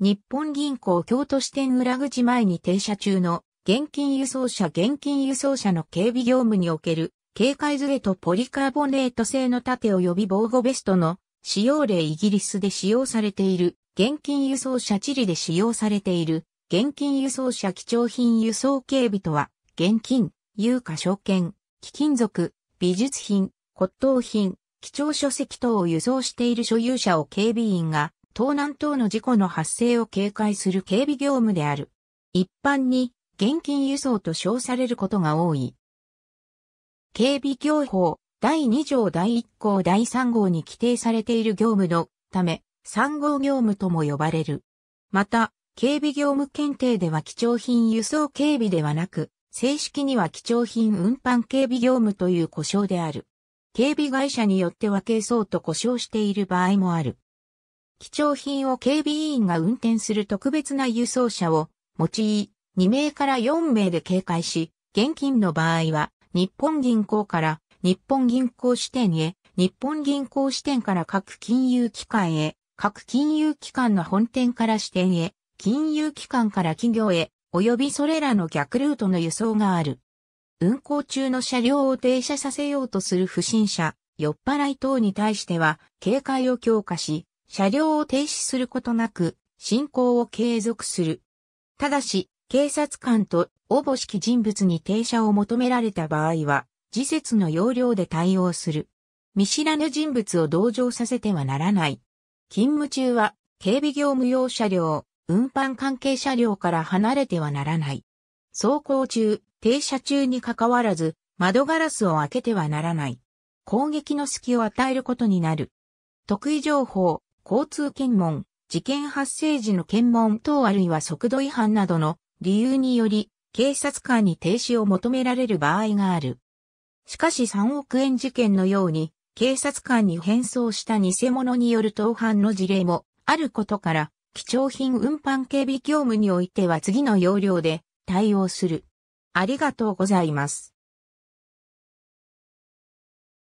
日本銀行京都支店裏口前に停車中の現金輸送車現金輸送車の警備業務における警戒ズレとポリカーボネート製の盾及び防護ベストの使用例イギリスで使用されている現金輸送車チリで使用されている現金輸送車貴重品輸送警備とは現金、有価証券、貴金属、美術品、骨董品、貴重書籍等を輸送している所有者を警備員が盗難等の事故の発生を警戒する警備業務である。一般に現金輸送と称されることが多い。警備業法第2条第1項第3号に規定されている業務のため、3号業務とも呼ばれる。また、警備業務検定では貴重品輸送警備ではなく、正式には貴重品運搬警備業務という故障である。警備会社によっては軽装と故障している場合もある。貴重品を警備員が運転する特別な輸送車を用い、2名から4名で警戒し、現金の場合は、日本銀行から日本銀行支店へ、日本銀行支店から各金融機関へ、各金融機関の本店から支店へ、金融機関から企業へ、及びそれらの逆ルートの輸送がある。運行中の車両を停車させようとする不審者、酔っ払い等に対しては、警戒を強化し、車両を停止することなく、進行を継続する。ただし、警察官とおぼしき人物に停車を求められた場合は、自節の要領で対応する。見知らぬ人物を同乗させてはならない。勤務中は、警備業務用車両、運搬関係車両から離れてはならない。走行中、停車中に関わらず、窓ガラスを開けてはならない。攻撃の隙を与えることになる。得意情報、交通検問、事件発生時の検問等あるいは速度違反などの理由により、警察官に停止を求められる場合がある。しかし3億円事件のように、警察官に変装した偽物による盗犯の事例もあることから、貴重品運搬警備業務においては次の要領で対応する。ありがとうございます。